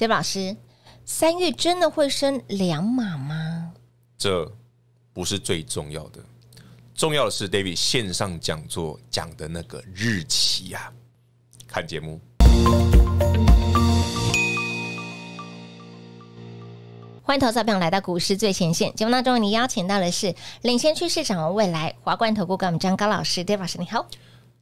杰老师，三月真的会升两码吗？这不是最重要的，重要的是 David 线上讲座讲的那个日期呀。看节目，欢迎投资朋友来到股市最前线。节目当中，你邀请到的是领先趋势掌握未来华冠投顾顾问张高老师。David 老师，你好。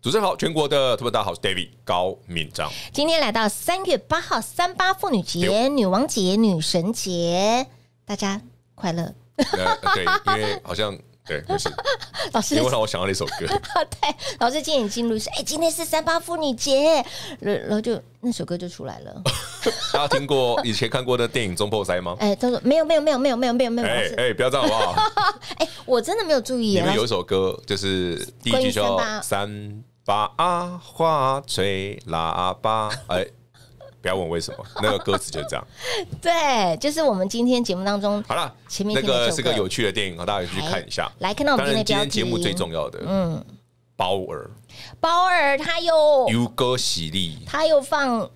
主持人好，全国的特们大家好，是 David 高敏章。今天来到三月八号，三八妇女节、女王节、女神节，大家快乐。对，因为好像对，老师，因为让我想到那首歌。对，老师今天已经录是，哎，今天是三八妇女节，然后就那首歌就出来了。大家听过以前看过的电影《中破塞》吗？哎，他说没有，没有，没有，没有，没有，没有，没有。哎哎，不要这样好不好？哎，我真的没有注意。里面有一首歌，就是第一句叫“三”。把阿花吹喇叭，哎，不要问为什么，那个歌词就是这样。对，就是我们今天节目当中，好了，前面那个是个有趣的电影，大家可以去看一下。来看到我们今天节目最重要的，嗯，包尔，包尔他又尤歌喜利，他又放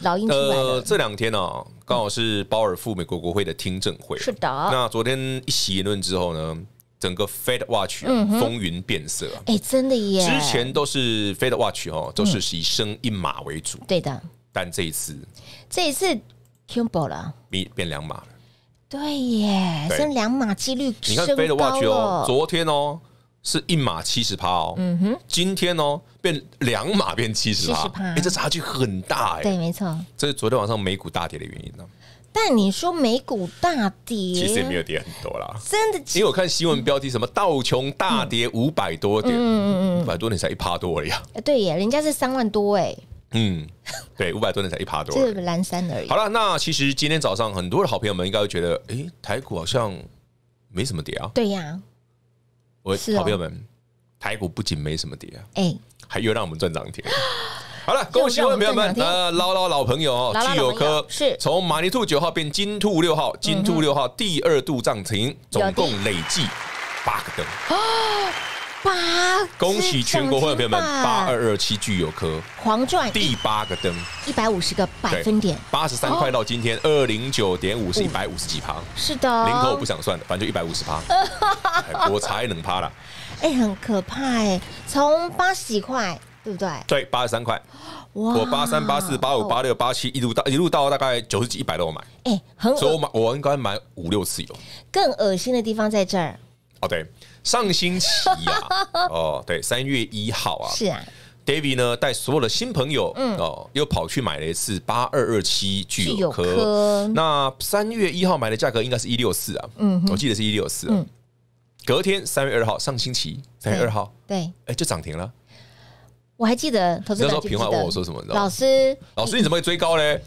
老鹰出来了。这两天呢，刚好是包尔赴美国国会的听证会，是的。那昨天一席言论之后呢？整个 Fed Watch 风云变色，哎，真的耶！之前都是 Fed Watch 哦，都是以升一码为主，对的。但这一次，这一次 Cubo 了，变变两码了，对耶，升两码几率你看 Watch 哦，昨天哦是一码七十趴哦，嗯哼，今天哦变两码变七十，趴，哎，这差距很大哎，对，没错，这是昨天晚上美股大跌的原因呢。但你说美股大跌，其实也没有跌很多啦，真的。因为我看新闻标题，什么道琼大跌五百多点，嗯嗯嗯，五百多点才一趴多而已。啊。对耶，人家是三万多哎。嗯，对，五百多点才一趴多，个蓝山而已。好了，那其实今天早上很多的好朋友们应该会觉得，哎，台股好像没什么跌啊。对呀，我好朋友们，台股不仅没什么跌啊，哎，还又让我们赚涨停。好了，恭喜各位朋友们。呃，捞捞老朋友哦，巨有科是从马尼兔九号变金兔六号，金兔六号第二度涨停，总共累计八个灯。八恭喜全国会的朋友们，八二二七具有科黄钻第八个灯，一百五十个百分点，八十三块到今天二零九点五是一百五十几趴。是的，零头我不想算了，反正就一百五十趴。我才能趴啦。哎，很可怕哎，从八十几块。对，八十三块，哇！我八三、八四、八五、八六、八七，一路到一路到大概九十几、一百都买，哎，很，所以我买我应该买五六次有。更恶心的地方在这儿。哦，对，上星期啊，哦，对，三月一号啊，是啊，David 呢带所有的新朋友，嗯，哦，又跑去买了一次八二二七有科。那三月一号买的价格应该是一六四啊，嗯，我记得是一六四，嗯，隔天三月二号上星期三月二号，对，哎，就涨停了。我还记得那时候平华问我说什么，你知道老师，老师你怎么会追高嘞？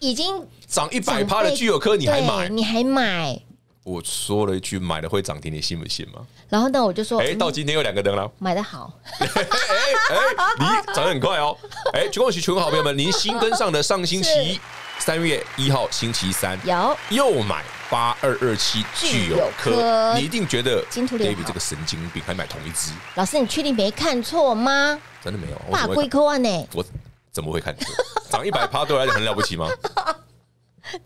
已经涨一百趴的巨有科，你还买？你还买？我说了一句，买了会涨停，你信不信嘛？然后呢，我就说，哎，到今天有两个灯了，买的好。哎哎，你涨很快哦。哎，群光许群光好朋友们，您新跟上的上星期三月一号星期三有又买八二二七具有科，你一定觉得金 a 刘一比这个神经病还买同一只。老师，你确定没看错吗？真的没有，法规科万呢？我怎么会看错？涨一百趴对我来讲很了不起吗？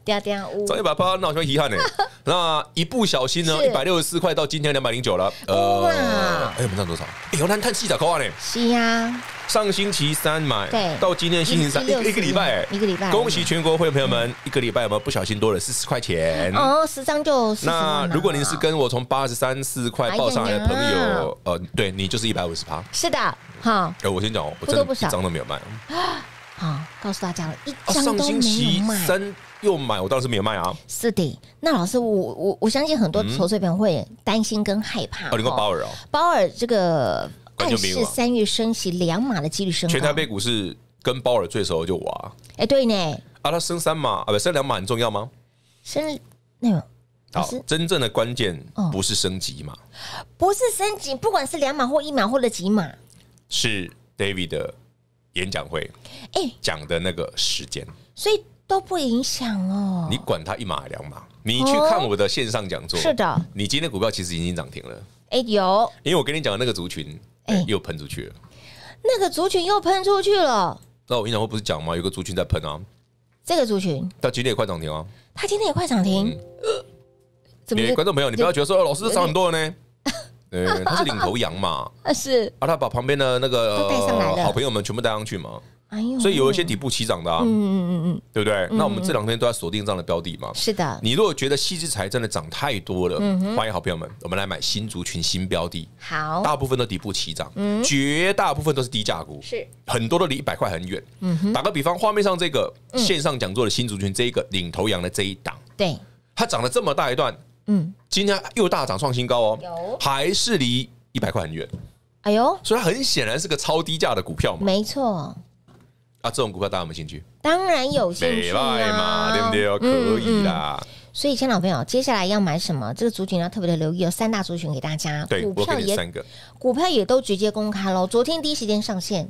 掉掉五，差一百八，闹出么遗憾呢？那一不小心呢，一百六十四块到今天两百零九了。哇！哎，我们赚多少？哎有难叹气的高啊呢？是呀，上星期三买，对，到今天星期三一个礼拜，一个礼拜。恭喜全国会朋友们，一个礼拜有没有不小心多了四十块钱？哦，十张就那。如果您是跟我从八十三四块报上来的朋友，呃，对你就是一百五十八。是的，好。哎，我先讲哦，我一张都没有卖。好，告诉大家了，一张都没有卖。三又买，我当然是没有卖啊。是的，那老师，我我我相信很多投资友会担心跟害怕。你跟包尔啊？包尔这个暗示三月升息两码的几率升全台北股市跟包尔最熟的就我啊。哎，对呢。啊，他升三码啊，不升两码很重要吗？升那个，好，真正的关键不是升级嘛？不是升级，不管是两码或一码或者几码，是 David 的。演讲会，哎，讲的那个时间，所以都不影响哦。你管他一码两码，你去看我的线上讲座，是的。你今天股票其实已经涨停了，哎，有，因为我跟你讲的那个族群，哎，又喷出去了。那个族群又喷出去了。那我演时会不是讲吗？有个族群在喷啊，这个族群，到今天也快涨停啊，他今天也快涨停。呃，怎么？观众朋友，你不要觉得说老师涨很多了呢。呃，是领头羊嘛？是。啊，他把旁边的那个好朋友们全部带上去嘛？所以有一些底部起涨的，嗯嗯嗯嗯，对不对？那我们这两天都要锁定这样的标的嘛？是的。你如果觉得细智财真的涨太多了，欢迎好朋友们，我们来买新族群新标的。好，大部分都底部起涨，绝大部分都是低价股，是，很多都离一百块很远。嗯，打个比方，画面上这个线上讲座的新族群，这一个领头羊的这一档，对，它涨了这么大一段。嗯，今天又大涨创新高哦，还是离一百块很远。哎呦，所以它很显然是个超低价的股票嘛。没错，啊，这种股票大家有没有兴趣？当然有兴趣了，对不对？可以啦。所以，亲老朋友，接下来要买什么？这个族群要特别的留意，有三大族群给大家。对，我给三个。股票也都直接公开了，昨天第一时间上线。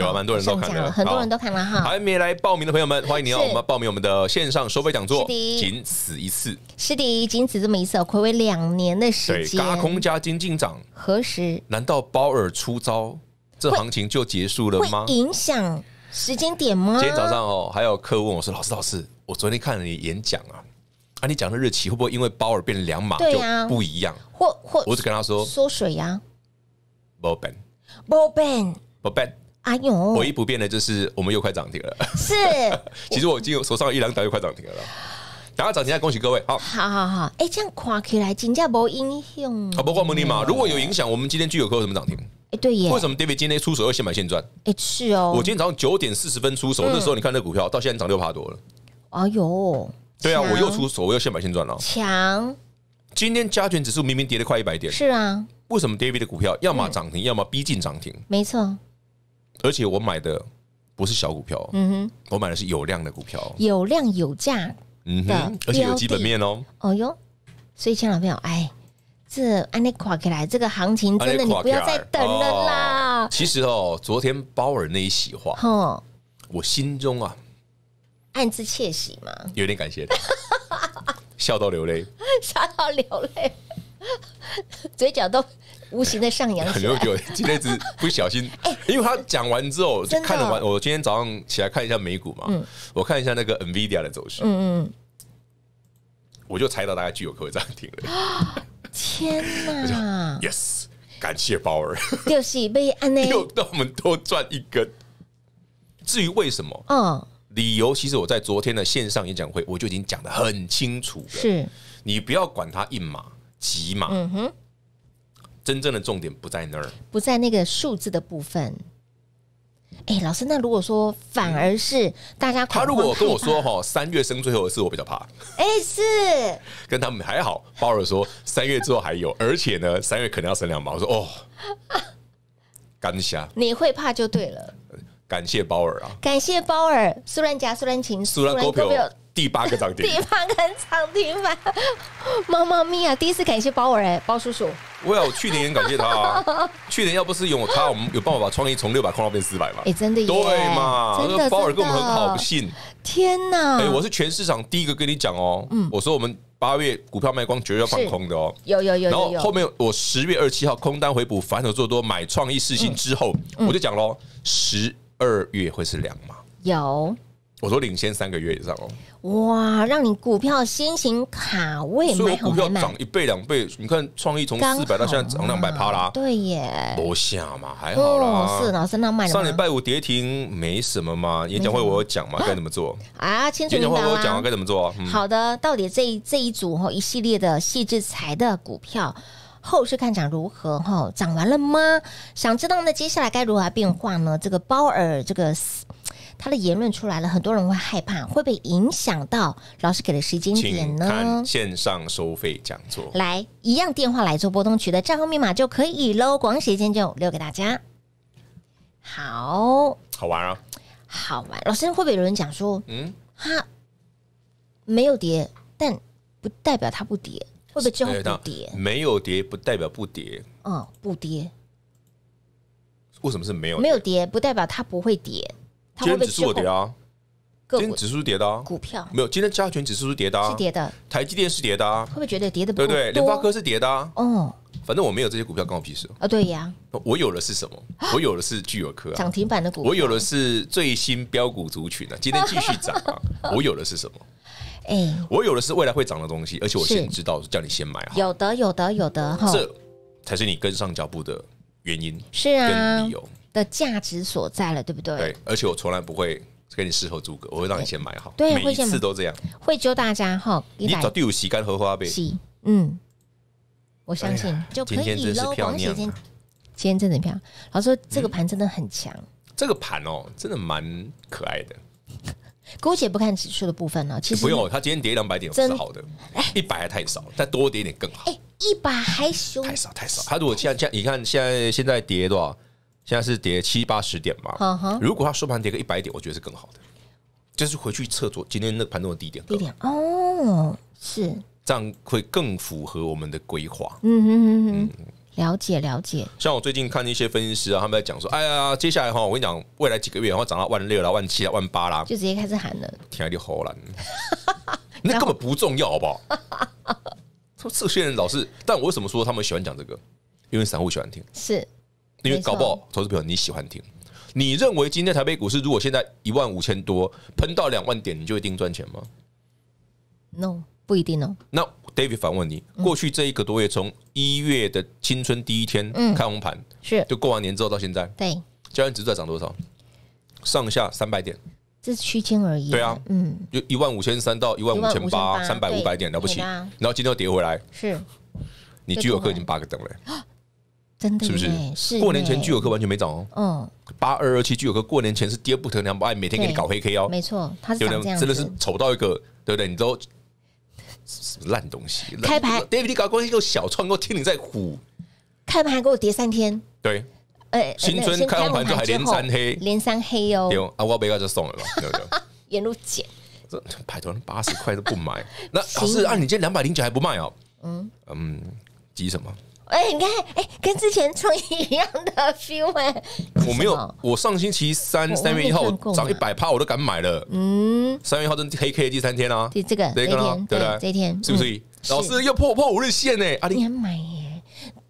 有蛮多人都看了，很多人都看了哈。还没来报名的朋友们，欢迎你哦！我们报名我们的线上收费讲座，仅此一次，是的，仅此这么一次，会为两年的时间。高空加金进长，何时？难道包尔出招，这行情就结束了吗？影响时间点吗？今天早上哦，还有客问我说：“老师，老师，我昨天看了你演讲啊，啊，你讲的日期会不会因为包尔变两码，就不一样？或或，我只跟他说缩水呀。”鲍本，鲍本，鲍本。哎呦！唯一不变的就是我们又快涨停了。是，其实我今手上一两单又快涨停了。等下涨停！再恭喜各位，好，好好好。哎，这样夸起来金价无影响。好，不过蒙尼马，如果有影响，我们今天具有科什么涨停？哎，对耶。为什么 David 今天出手又现买现赚？哎，是哦。我今天早上九点四十分出手，那时候你看那股票到现在涨六趴多了。哎呦！对啊，我又出手，我又现买现赚了。强！今天加权指数明明跌了快一百点，是啊。为什么 David 的股票要么涨停，要么逼近涨停？没错。而且我买的不是小股票，嗯哼，我买的是有量的股票，有量有价，嗯哼，而且有基本面哦。哦哟，所以亲爱朋友，哎，这安利垮起来，这个行情真的你不要再等了啦。其实哦，昨天鲍尔那一席话，哦，我心中啊暗自窃喜嘛，有点感谢他，笑到流泪，笑到流泪。嘴角都无形的上扬，很悠久。今天只不小心，因为他讲完之后，看了完，我今天早上起来看一下美股嘛，我看一下那个 Nvidia 的走势，嗯嗯，我就猜到大概具有可会涨停了。天哪！Yes，感谢包儿，又是被安内又让我们多赚一根。至于为什么，嗯，理由其实我在昨天的线上演讲会我就已经讲的很清楚了。是你不要管它硬码。急嘛？嗯哼，真正的重点不在那儿，不在那个数字的部分。哎，老师，那如果说反而是大家，他如果跟我说哈，三月生最后的事，我比较怕。哎，是跟他们还好，包尔说三月之后还有，而且呢，三月可能要生两毛。我说哦，感谢，你会怕就对了。感谢包尔啊，感谢包尔，苏兰家，苏兰琴，苏兰高票，第八个涨停，第八个涨停板，猫猫咪啊！第一次感谢包尔哎，包叔叔。我有我去年也感谢他啊。去年要不是有他，我们有办法把创意从六百空到变四百吗？哎，真的，对嘛？那包尔跟我们很好，不信？天哪！哎，我是全市场第一个跟你讲哦，嗯，我说我们八月股票卖光，绝对放空的哦。有有有，然后后面我十月二七号空单回补，反手做多买创意四星之后，我就讲喽，十二月会是两嘛？有，我说领先三个月以上哦。哇，让你股票先行卡位，所以我股票涨一倍两倍，你看创意从四百到现在涨两百趴啦，对耶，不下嘛，还好，是，然后是那卖了。上礼拜五跌停没什么嘛，演讲会我有讲嘛，该怎么做啊？演讲会我讲啊，该怎么做？好的，到底这一这一组哈一系列的细致材的股票后市看涨如何？哈，涨完了吗？想知道那接下来该如何变化呢？这个包尔这个。他的言论出来了，很多人会害怕，会被影响到老师给的时间点呢？线上收费讲座。来，一样电话来做拨通取的账号密码就可以喽。广写见就留给大家。好好玩啊！好玩。老师会不会有人讲说，嗯，他没有跌，但不代表他不跌。会不会之后不跌？没有跌不代表不跌。嗯，不跌。为什么是没有？没有跌不代表他不会跌。今天指数跌啊，今天指数跌的啊，股票没有，今天加权指数是跌的，是跌的，台积电是跌的啊，会不会觉得跌的不对？联发科是跌的啊，哦，反正我没有这些股票关我屁事啊，对呀，我有的是什么？我有的是巨有科涨停板的股，我有的是最新标股族群，今天继续涨，我有的是什么？哎，我有的是未来会涨的东西，而且我现在知道叫你先买，有的有的有的哈，这才是你跟上脚步的原因，是啊，理由。的价值所在了，对不对？对，而且我从来不会跟你事后诸葛，我会让你先买好，对，每次都这样，会救大家哈。你找第五洗干荷花呗？洗，嗯，我相信就可以。今天真是漂亮，今天真的漂亮。老师，这个盘真的很强，这个盘哦，真的蛮可爱的。姑且不看指数的部分呢，其实不用，他今天跌两百点是好的，一百还太少，再多跌一点更好。哎，一百还熊，太少太少。他如果像像你看现在现在跌多少？现在是跌七八十点嘛，如果它收盘跌个一百点，我觉得是更好的，就是回去测昨今天那个盘中的低点，低点哦，是这样会更符合我们的规划。嗯嗯嗯了解了解。像我最近看一些分析师啊，他们在讲说，哎呀，接下来哈，我跟你讲，未来几个月然后涨到万六啦、万七啦、万八啦，就直接开始喊了，天啊，你好了，那根本不重要，好不好？说这些人老是，但我为什么说他们喜欢讲这个？因为散户喜欢听，是。因为搞不好，投资朋友你喜欢听。你认为今天台北股市如果现在一万五千多，喷到两万点，你就一定赚钱吗？No，不一定哦。那 David 反问你，过去这一个多月，从一月的青春第一天开红盘，是就过完年之后到现在，对，交易指数涨多少？上下三百点，这是区间而已。对啊，嗯，就一万五千三到一万五千八，三百五百点了不起，然后今天又跌回来，是，你居有客已经八个灯了。真的是不是？是过年前聚友客完全没涨哦。嗯，八二二七聚友客过年前是跌不掉两百，每天给你搞黑 K 哦。没错，它是涨这样真的是丑到一个，对不对？你都什么烂东西？开盘，David 搞关系又小创，又听你在唬。开盘给我跌三天。对。哎，新春开完盘就还连三黑，连三黑哦。有阿瓜被告就送了吧。对对？不沿路捡，这排队八十块都不买。那老师，按你这两百零九还不卖哦？嗯嗯，急什么？哎，你看，哎，跟之前创意一样的 feel feel。围。我没有，我上星期三三月一号涨一百趴，我都敢买了。嗯，三月一号是黑 K 第三天啊，啦，这这个哪天？对不对？这一天是不是？老师又破破五日线哎，你还买耶？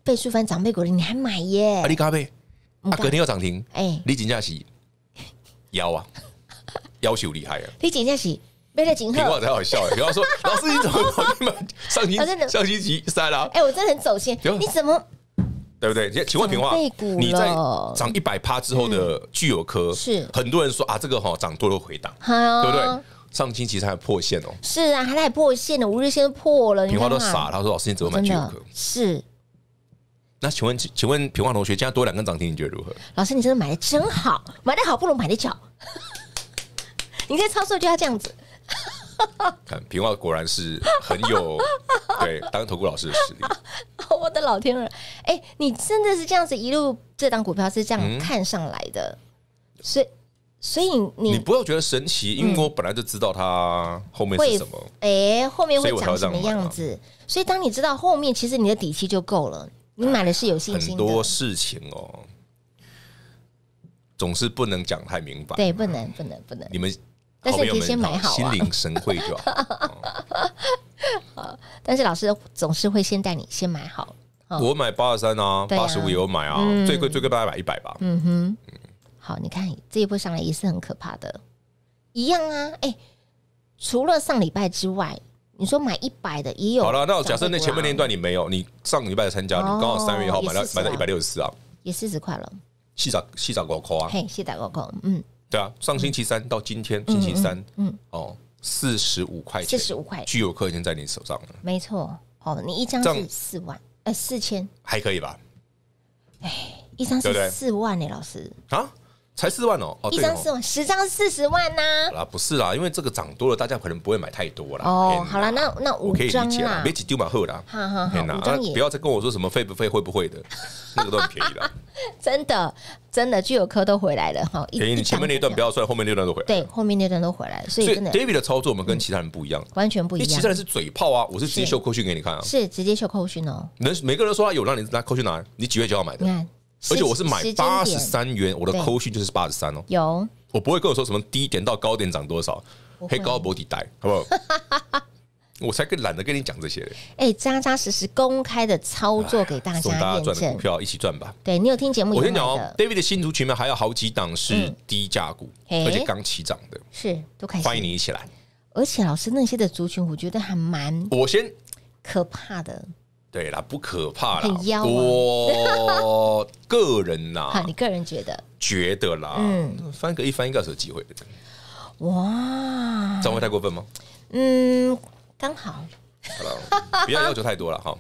倍数翻涨倍股了你还买耶？阿力咖啡，啊，隔天要涨停哎，你竞价是腰啊，要求厉害啊。你竞价是。平话才好笑了！比方说，老师你怎么上星期上星期三啦？哎，我真的很走心，你怎么？对不对？请问平话，你在涨一百趴之后的巨有科，是很多人说啊，这个哈涨多了回档，对不对？上星期三还破线哦。是啊，还在破线呢，五日线破了。平话都傻，了。他说老师你怎么买巨有科？是。那请问请问平话同学，现在多两根涨停，你觉得如何？老师，你真的买的真好，买的好不如买的巧。你在操作就要这样子。看 平话果然是很有 对当投股老师的实力。我的老天人，哎，你真的是这样子一路这档股票是这样看上来的，所以所以你你不要觉得神奇，因为我本来就知道它后面是什么，哎，后面会长什么样子，所以当你知道后面，其实你的底气就够了，你买的是有信心。很多事情哦，总是不能讲太明白，对，不能不能不能，你们。但是你可以先买好啊！心领神会就 好，但是老师总是会先带你先买好。我买八十三啊，八十五也有买啊，最贵最贵大概买一百吧。嗯哼，好，你看这一波上来也是很可怕的，一样啊。哎，除了上礼拜之外，你说买一百的也有。好了，那假设那前面那一段你没有，你上礼拜参加，你刚好三月一号买到买到一百六十四啊，也四十块了。四十四十个扣啊？嘿，四十个扣，嗯。对啊，上星期三到今天，星期三，嗯，哦，四十五块钱，四十五块，聚有课已经在你手上了，没错，哦，你一张是四万，呃，四千，还可以吧？哎，一张是四万呢，老师啊。才四万哦，一张四万，十张四十万呐！啊，不是啦，因为这个涨多了，大家可能不会买太多啦。哦，好啦，那那五可以理解啊，没急，丢马后啦。好好好，五不要再跟我说什么费不费会不会的，那个都很便宜了。真的真的，巨有科都回来了哈！前面那段不要算，后面那段都回。对，后面那段都回来了，所以。以 David 的操作我们跟其他人不一样，完全不一样。其他人是嘴炮啊，我是直接秀口讯给你看啊。是直接秀口讯哦。能每个人说他有，让你拿口讯拿你几月几号买的？而且我是买八十三元，我的扣税就是八十三哦。有，我不会跟我说什么低点到高点涨多少，黑高博底带，好不好？我才更懒得跟你讲这些。哎，扎扎实实公开的操作给大家赚的股票一起赚吧。对你有听节目？我先讲，David 的新族群面还有好几档是低价股，而且刚起涨的，是都开以。欢迎你一起来。而且老师那些的族群，我觉得还蛮……我先可怕的。对啦，不可怕啦。我个人呐，啊，你个人觉得？觉得啦。嗯，翻个一翻应该是有机会的。哇！涨会太过分吗？嗯，刚好。不要要求太多了，哈。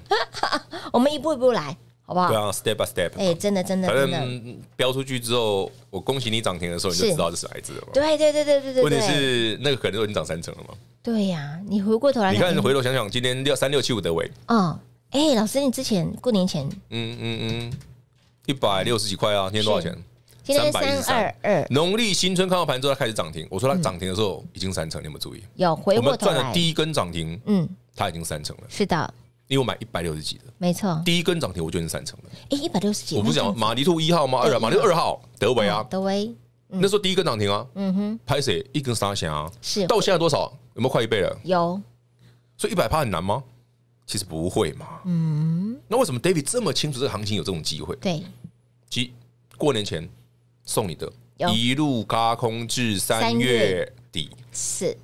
我们一步一步来，好不好？对啊，step by step。哎，真的，真的，反正标出去之后，我恭喜你涨停的时候，你就知道这是来自什么。对对对对对对。问题是那个可能都已经涨三成了吗？对呀，你回过头来，你看回头想想，今天六三六七五的尾，嗯。哎，老师，你之前过年前，嗯嗯嗯，一百六十几块啊，今天多少钱？今天三二二。农历新春看到盘之后开始涨停，我说它涨停的时候已经三成，你有没有注意？有，回们赚的第一根涨停，嗯，它已经三成了。是的，因为我买一百六十几的，没错，第一根涨停我就已经三成了。哎，一百六十几，我不是讲马尼兔一号吗？二马尼兔二号，德维啊，德维，那时候第一根涨停啊，嗯哼，拍谁一根三千啊？是，到现在多少？有没有快一倍了？有，所以一百趴很难吗？其实不会嘛，嗯，那为什么 David 这么清楚这个行情有这种机会？对，即过年前送你的，一路高空至三月底是。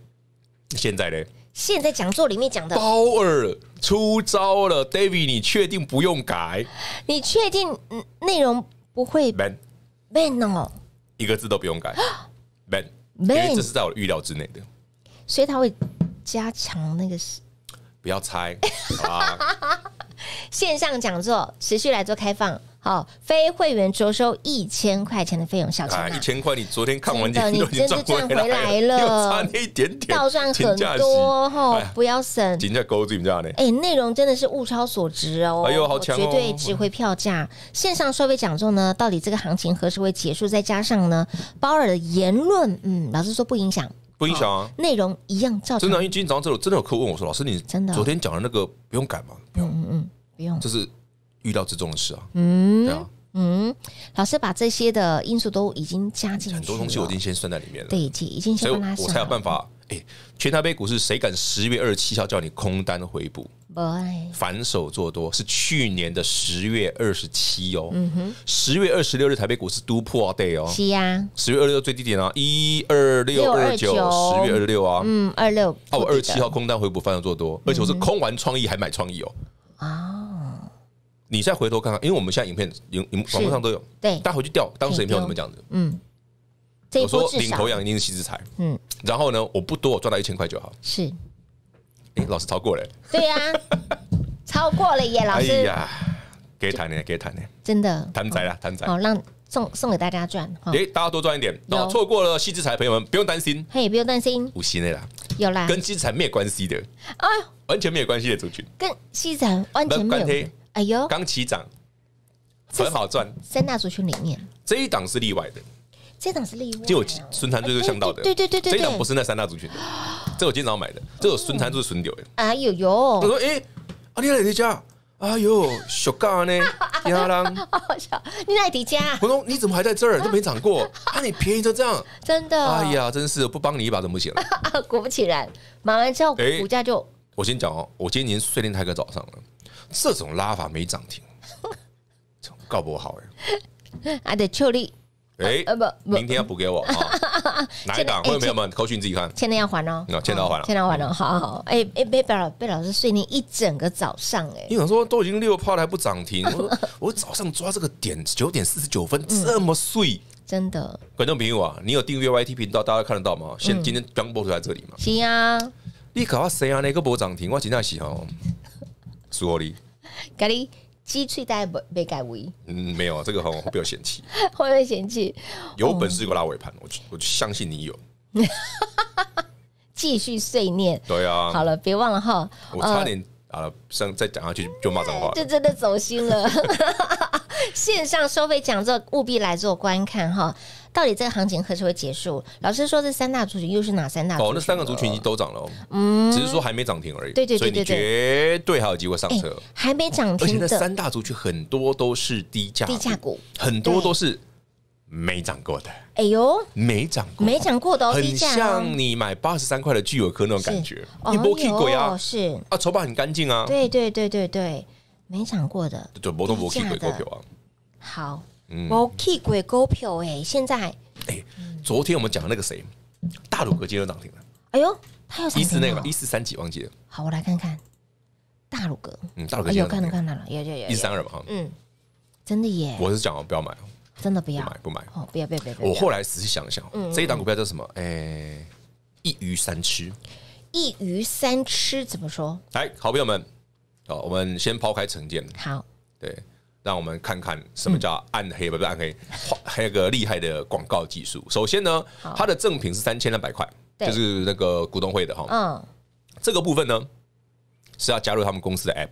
现在呢？现在讲座里面讲的高二出招了，David，你确定不用改？你确定内容不会 e n 哦？一个字都不用改，b b n e n 这是在我预料之内的，所以他会加强那个是。不要猜。线上讲座持续来做开放，好，非会员着收一千块钱的费用。小钱，一千块，你昨天看完，你你真是赚回来了，又差那一点点，倒赚很多哈！不要省，金价高，金价呢？哎，内容真的是物超所值哦！哎呦，好强哦，绝对值回票价。线上收费讲座呢，到底这个行情何时会结束？再加上呢，鲍尔的言论，嗯，老实说，不影响。不影响啊，内容一样照真的，因为今天早上真的有客户问我说：“老师，你真的昨天讲的那个不用改吗？不用，嗯嗯，不用。这是预料之中的事啊。嗯，嗯，老师把这些的因素都已经加进很多东西，我已经先算在里面了。对，已经先算，所以我才有办法。”哎，全台北股市谁敢十月二十七号叫你空单回补，反手做多？是去年的十月二十七哦，十月二十六日台北股市都破 a day 哦，啊，十月二十六最低点啊，一二六二九，十月二十六啊，嗯，二六哦，二十七号空单回补，反手做多，而且我是空完创意还买创意哦，啊，你再回头看看，因为我们现在影片、影、网络上都有，对，大家回去调当时影片怎么讲的，嗯。我说，领头羊一定是西之财。嗯，然后呢，我不多，我赚到一千块就好。是，哎，老师超过了。对呀，超过了耶！老师，给谈呢，给谈呢，真的，谈仔了，谈仔。好，让送送给大家赚。哎，大家多赚一点。然后错过了西之财，朋友们不用担心，嘿，不用担心，五星的啦，有啦，跟西之财没有关系的，啊，完全没有关系的族群，跟西之财完全没有。哎呦，刚起涨，很好赚。三大族群里面，这一档是例外的。这档是例外，这我孙禅最是想到的，对对对对，这档不是那三大族群的，这我今早买的，这我孙禅就是孙丢哎，哎呦，呦，我说哎，啊你来谁家？哎呦，小嘎呢？好 笑，你来迪家？我说你怎么还在这儿？都没涨过，啊你便宜成这样，真的？哎呀，真是不帮你一把怎么行 果不其然，买完之后股价就……我先讲哦，我今年睡练太个早上了，这种拉法没涨停，告不好哎，还得邱力。哎，呃不，明天要补给我。啊、哪一档？会位朋友们，扣群自己看。欠的要还哦。那欠的要还了，欠的要还了。好，好，哎哎，被老被老师睡你一整个早上哎。你想说都已经六炮了还不涨停？我 我早上抓这个点九点四十九分这么睡，真的。观众朋友啊，你有订阅 YT 频道？大家看得到吗？现今天刚播出来这里嘛。行啊。你搞我谁啊？那个破涨停，我紧张死哦。朱丽，咖喱。鸡翅大概不没改为，嗯，没有，这个会不要嫌弃。会不会嫌弃？有本事就拉尾盘，我就我就相信你有。继续碎念。对啊，好了，别忘了哈。我差点啊，上再讲下去就骂脏话，就真的走心了。线上收费讲座务必来做观看哈。到底这个行情何时会结束？老师说这三大族群又是哪三大？哦，那三个族群已经都涨了，嗯，只是说还没涨停而已。对对对对对，绝对还有机会上车，还没涨停。而且那三大族群很多都是低价，低价股很多都是没涨过的。哎呦，没涨过，没涨过的，很像你买八十三块的巨尔科那种感觉，你搏 K 鬼啊，是啊，筹码很干净啊。对对对对对，没涨过的就搏动搏 K 鬼够狗啊，好。我气鬼股票哎，现在哎，昨天我们讲的那个谁，大鲁格今日涨停了。哎呦，他有？一四那个一四三几忘记了。好，我来看看大鲁格。嗯，大鲁格有看到看到了？有有有。一三二吧。哈，嗯，真的耶。我是讲不要买，真的不要买，不买哦，不要不要不要。我后来仔细想想，嗯，这一档股票叫什么？哎，一鱼三吃。一鱼三吃怎么说？来，好朋友们，好，我们先抛开成见。好，对。让我们看看什么叫暗黑不不暗黑，还有个厉害的广告技术。首先呢，它的赠品是三千两百块，就是那个股东会的哈。嗯，这个部分呢是要加入他们公司的 app，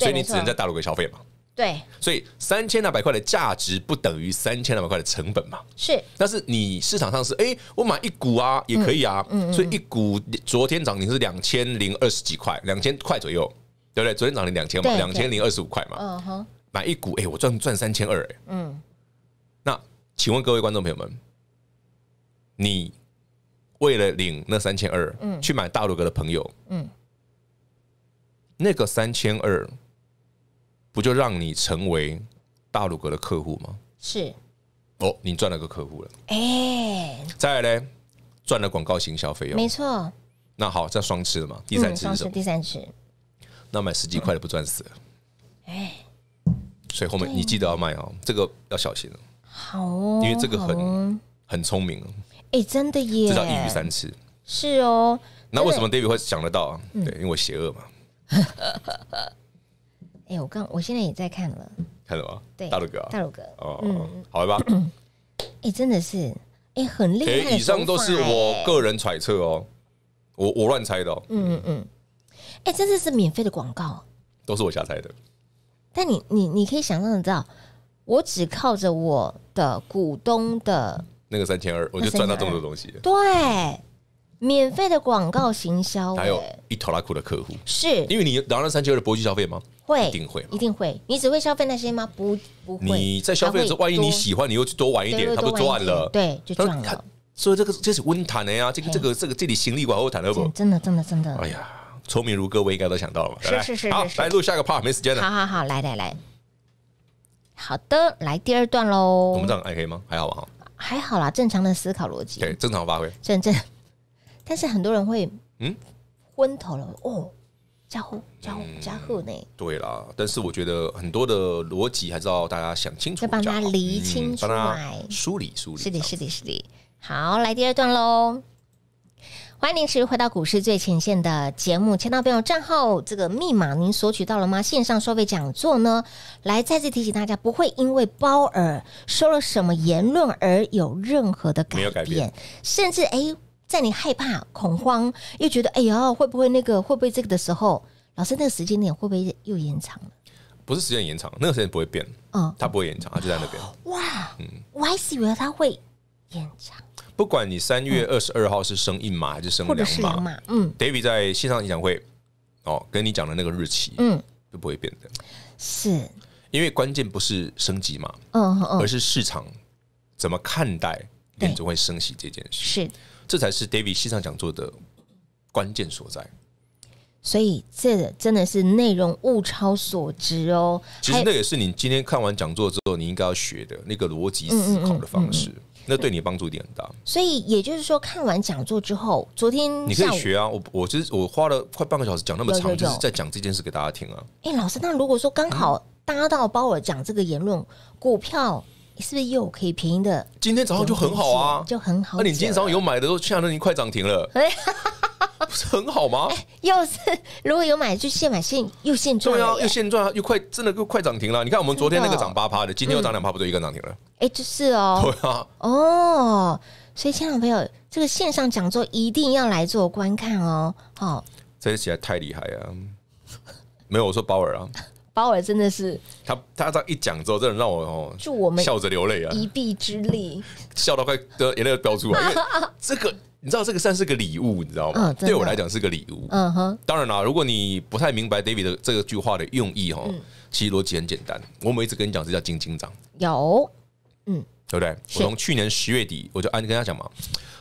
所以你只能在大陆给消费嘛。对，所以三千两百块的价值不等于三千两百块的成本嘛。是，但是你市场上是，哎，我买一股啊也可以啊。嗯，所以一股昨天涨停是两千零二十几块，两千块左右，对不对？昨天涨停两千嘛，两千零二十五块嘛。嗯哼。买一股，哎，我赚赚三千二，哎，嗯，那请问各位观众朋友们，你为了领那三千二，嗯，去买大陆哥的朋友，嗯，那个三千二不就让你成为大陆哥的客户吗？是，哦，你赚了个客户了，哎，再来呢，赚了广告行销费用，没错。那好，这双吃了嘛，第三吃，双吃第三吃，那买十几块的不赚死了，哎。所以后面你记得要卖哦，这个要小心了。好哦，因为这个很很聪明。哎，真的耶，这叫一鱼三次。是哦。那为什么 David 会想得到啊？对，因为我邪恶嘛。哎，我刚，我现在也在看了。看了啊。对，大陆哥，大陆哥。哦，嗯，好吧。哎，真的是，哎，很厉害。以上都是我个人揣测哦，我我乱猜的。哦。嗯嗯。嗯，哎，真的是免费的广告。都是我瞎猜的。但你你你可以想象得到，我只靠着我的股东的那个三千二，我就赚到这么多东西。对，免费的广告行销，还有一条拉裤的客户，是因为你拿了三千二的搏击消费吗？会，一定会，一定会。你只会消费那些吗？不，不会。你在消费的时，候，万一你喜欢，你又去多玩一点，他不赚了？对，就赚了。所以这个这是温谈的呀，这个这个这个这里行李管后谈的不？真的，真的，真的。哎呀。聪明如哥，我应该都想到了吧？是是是，好，来录下个 part，没时间了。好好好，来来来，好的，来第二段喽。我们这样还可以吗？还好吧？还好啦，正常的思考逻辑，对，正常发挥。正正，但是很多人会嗯，昏头了哦，加互加互加互呢？对啦，但是我觉得很多的逻辑还是要大家想清楚，要帮他理清出来，梳理梳理。是的，是的，是的。好，来第二段喽。欢迎您持续回到股市最前线的节目。签到朋友账号，这个密码您索取到了吗？线上收费讲座呢？来再次提醒大家，不会因为包尔说了什么言论而有任何的改变。改变，甚至哎，在你害怕、恐慌，又觉得哎呀，会不会那个，会不会这个的时候，老师那个时间点会不会又延长了？不是时间延长，那个时间不会变。嗯，它不会延长，它就在那边。哇，我还以为它会延长。不管你三月二十二号是升一码还是升两码，嗯，David 在线上演讲会哦，跟你讲的那个日期，嗯，都不会变的，是，因为关键不是升级嘛，嗯嗯，而是市场怎么看待你总会升起这件事，是，这才是 David 线上讲座的关键所在。所以这真的是内容物超所值哦。其实那也是你今天看完讲座之后，你应该要学的那个逻辑思考的方式。那对你帮助一点很大，所以也就是说，看完讲座之后，昨天你可以学啊。我我其实我花了快半个小时讲那么长，就是在讲这件事给大家听啊。哎，老师，那如果说刚好搭到包尔讲这个言论，股票是不是又可以便宜的？今天早上就很好啊，就很好。那你今天早上有买的都，现在已经快涨停了。不是很好吗？又是 如果有买就现买现又现赚对啊，又现赚又快真的又快涨停了！你看我们昨天那个涨八趴的，今天又涨两趴，不对，一个涨停了。哎，就是哦，对啊，哦，所以现场朋友，这个线上讲座一定要来做观看哦。哦，这些起来太厉害啊！没有我说包尔啊，包 尔真的是他，他这样一讲之后，真的让我哦，就我们笑着流泪啊，一臂之力，笑到快的眼泪都飙出来，因为这个。你知道这个算是个礼物，你知道吗？嗯，对我来讲是个礼物。嗯哼，当然啦，如果你不太明白 David 的这个句话的用意哈，其实逻辑很简单。我每一次跟你讲，这叫“金金涨”。有，嗯，对不对？我从去年十月底，我就按跟他讲嘛，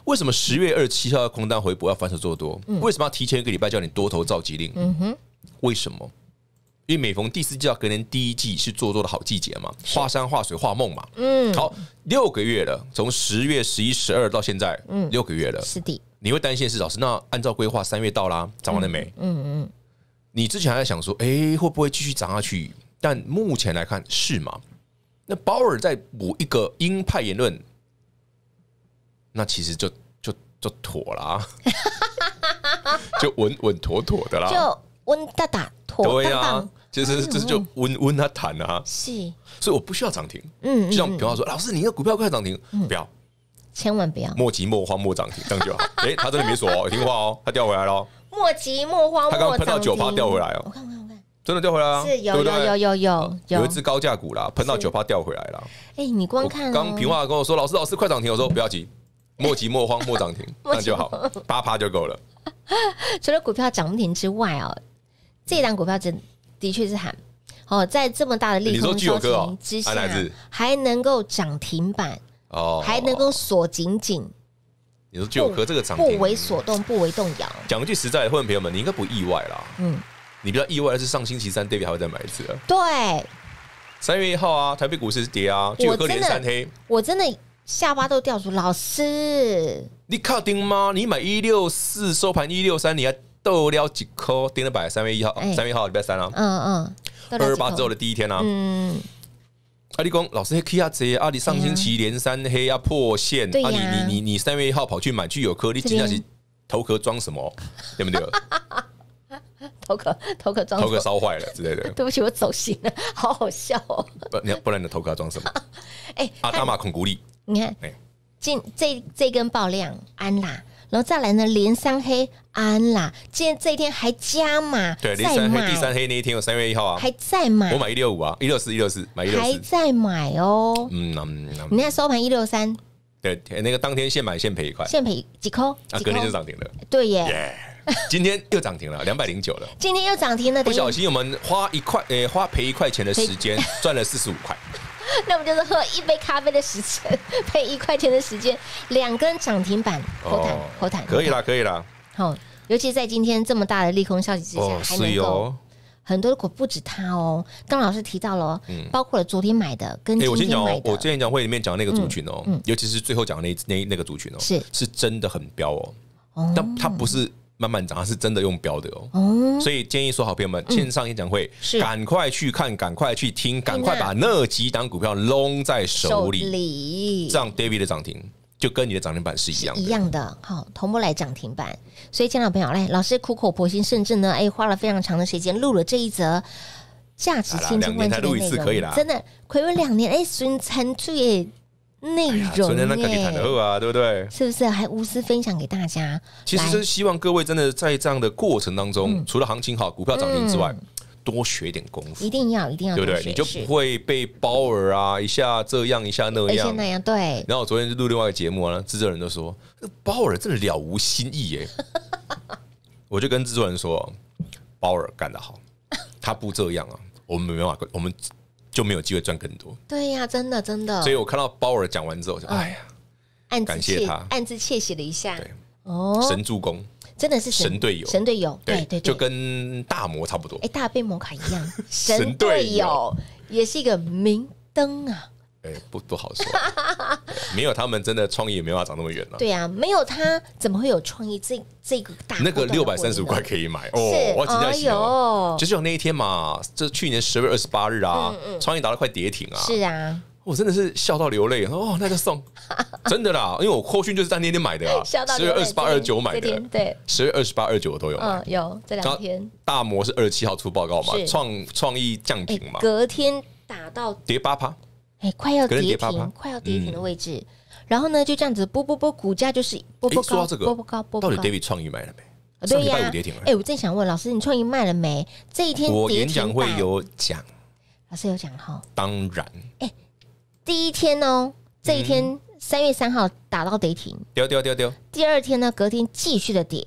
为什么十月二十七号空单回补要反手做多？为什么要提前一个礼拜叫你多头召集令？嗯哼，为什么？所以每逢第四季到隔年，第一季是做作的好季节嘛？画山画水画梦嘛？嗯，好，六个月了，从十月十一十二到现在，嗯，六个月了，是的。你会担心是老师？那按照规划，三月到啦，涨完了没？嗯嗯。你之前还在想说，哎，会不会继续涨下去？但目前来看，是吗？那保尔在补一个鹰派言论，那其实就就就妥啦，就稳稳妥妥的啦，就稳大胆。对呀，其实这就温温他谈了哈。是，所以我不需要涨停。嗯，就像平方说，老师，你的股票快涨停，不要，千万不要。莫急莫慌莫涨停这样就好。哎，他这里没锁，听话哦，他掉回来了。莫急莫慌，他刚喷到九趴掉回来哦，我看我看我看，真的掉回来是有有有有有，有一只高价股啦，喷到九趴掉回来了。哎，你光看，刚平话跟我说，老师老师快涨停，我说不要急，莫急莫慌莫涨停，这 样就好，八趴就够了。除了股票涨停之外啊。这档股票真的确是喊哦，在这么大的利空消息之下，还能够涨停板哦，还能够锁紧紧。你说巨有哥这个涨停不为所动，不为动摇。讲句实在，问问朋友们，你应该不意外啦。嗯，你比较意外的是上星期三，d a v i d 还会再买一次啊？对，三月一号啊，台北股市跌啊，巨有哥连三黑，我真的下巴都掉出。老师，你靠丁吗？你买一六四收盘一六三，你还？豆了几颗跌了百，三月一号，三月一号礼拜三啊，嗯嗯，二八之后的第一天啊，嗯，阿里公老师黑啊这，阿里上星期连三黑啊破线，啊你你你你三月一号跑去买具有颗，粒，进那是头壳装什么，对不对？头壳头壳装头壳烧坏了之类的，对不起，我走心了，好好笑哦，不，不然不然你的头壳要装什么？哎，阿塔马孔古力，你看，进这这根爆量安啦。然后再来呢，连三黑安啦，今天这一天还加吗？对，连三黑，第三黑那一天有三月一号啊，还在买，我买一六五啊，一六四，一六四，买一六四，还在买哦，嗯，你那收盘一六三，对，那个当天现买现赔一块，现赔几块，啊，隔天就涨停了，对耶，今天又涨停了，两百零九了，今天又涨停了，不小心我们花一块，诶，花赔一块钱的时间赚了四十五块。那不就是喝一杯咖啡的时间，配一块钱的时间，两根涨停板，可坦可坦，可以啦，可以啦。好，尤其在今天这么大的利空消息之下，还能够很多股不止它哦。刚老师提到了，嗯，包括了昨天买的跟今天买的。我今天讲会里面讲那个族群哦，尤其是最后讲那那那个族群哦，是是真的很彪哦，但它不是。慢慢涨，它是真的用标的哦，所以建议说，好朋友们，线上演讲会，赶快去看，赶快去听，赶快把那几档股票拢在手里，这样 David 的涨停就跟你的涨停板是一样一样的。好，同步来涨停板。所以，亲爱的朋友，来，老师苦口婆心，甚至呢，哎，花了非常长的时间录了这一则价值千金万金的内容，真的亏了两年，哎，孙灿最。内容那很啊，对不对？是不是还无私分享给大家？其实是希望各位真的在这样的过程当中，除了行情好、股票涨停之外，多学点功夫。一定要，一定要，对不对？你就不会被包尔啊一下这样一下那样，那样对。然后我昨天就录另外一个节目呢，制作人就说包尔真的了无新意耶。我就跟制作人说，包尔干得好，他不这样啊，我们没办法，我们。就没有机会赚更多。对呀，真的真的。所以我看到包尔讲完之后，就哎呀，感谢他，暗自窃喜了一下。对，哦，神助攻，真的是神队友，神队友。对对对，就跟大魔差不多。哎，大背魔卡一样，神队友也是一个明灯啊。哎，不不好说，没有他们真的创意也没法长那么远了。对啊，没有他怎么会有创意？这这个大那个六百三十五块可以买哦！我要强调一下哦，就是有那一天嘛，这去年十月二十八日啊，创意打到快跌停啊！是啊，我真的是笑到流泪哦，那就送 真的啦，因为我后续就是在那天买的啊，十月二十八、二十九买的，对，十月二十八、二十九都有，有这两天。大摩是二十七号出报告嘛，创创意降停嘛，隔天打到跌八趴。哎，快要跌停，快要跌停的位置。然后呢，就这样子，波波波，股价就是波波高，波波高，波波高。到底 David 创意买了没？对呀、哎，我正想问老师，你创意卖了没？这一天我演讲会有讲，老师有讲哈。当然。哎，第一天哦，这一天三月三号打到跌停，丢丢丢丢。第二天呢，隔天继续的跌。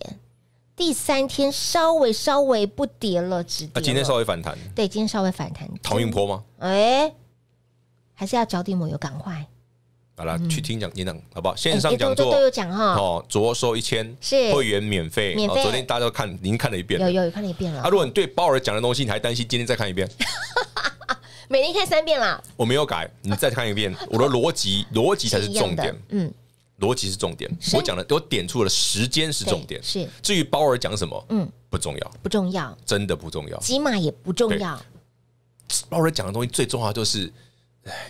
第三天稍微稍微不跌了，只。啊，今天稍微反弹。对，今天稍微反弹。唐运坡吗？哎。还是要脚底抹油赶快。好了，去听讲，演讲好不好？线上讲座都有讲哈。哦，著手一千，是会员免费。免昨天大家都看，您看了一遍，有有有看了一遍了。啊，如果你对包尔讲的东西，你还担心今天再看一遍？每天看三遍啦。我没有改，你再看一遍，我的逻辑逻辑才是重点。嗯，逻辑是重点。我讲的，我点出了时间是重点。是。至于包尔讲什么，嗯，不重要，不重要，真的不重要，起码也不重要。包尔讲的东西最重要就是。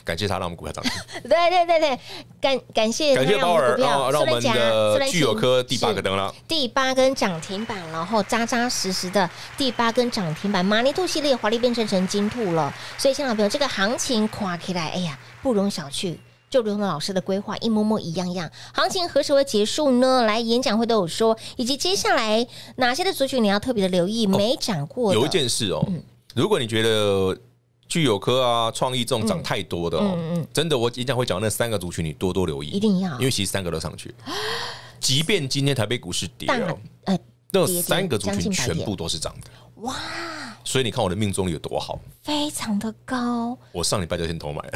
感谢他让我们股票涨停。对对对对，感感谢感谢宝尔，让我们的具友科第八个灯了，第八根涨停板，然后扎扎实实的第八根涨停板。马尼兔系列华丽变成成金兔了，所以新老朋友，这个行情夸起来，哎呀，不容小觑，就如同老师的规划，一模模一样样。行情何时会结束呢？来，演讲会都有说，以及接下来哪些的族群你要特别的留意，没讲过。有一件事哦，如果你觉得。具有科啊，创意这种涨太多的，哦，真的，我一定会讲那三个族群，你多多留意，一定要，因为其实三个都上去，即便今天台北股市跌了，那三个族群全部都是涨的，哇！所以你看我的命中率有多好，非常的高，我上礼拜就先投买了，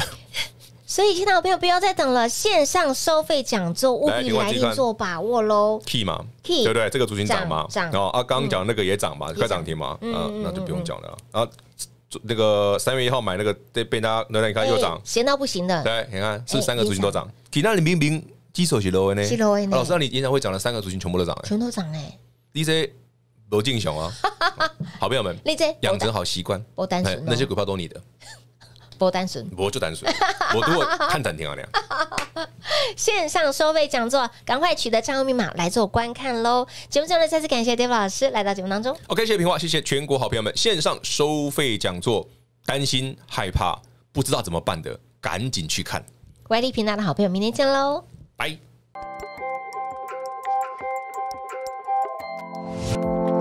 所以听到朋友不要再等了，线上收费讲座务必来做把握喽，key 嘛，key 对不对？这个族群涨吗？涨啊！啊，刚刚讲那个也涨吧？快涨停嘛，嗯，那就不用讲了啊。那个三月一号买那个，被被他，你看又涨，闲到不行的。对，你看是三个主性都涨，你那你明明基手是罗文呢。老师，那你演唱会涨了三个主性全部都涨，全都涨哎。DJ，罗敬雄啊，好朋友们，DJ 养成好习惯，那些股票都你的。我单纯，我就单纯，我多看展厅啊那样。线上收费讲座，赶快取得账号密码来做观看喽！节目最后呢，再次感谢 David 老师来到节目当中。OK，谢谢平话，谢谢全国好朋友们。线上收费讲座，担心害怕不知道怎么办的，赶紧去看。活力频道的好朋友，明天见喽，拜。